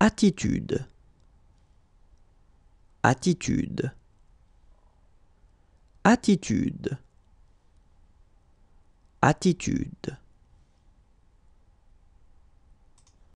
Attitude. Attitude. Attitude. Attitude.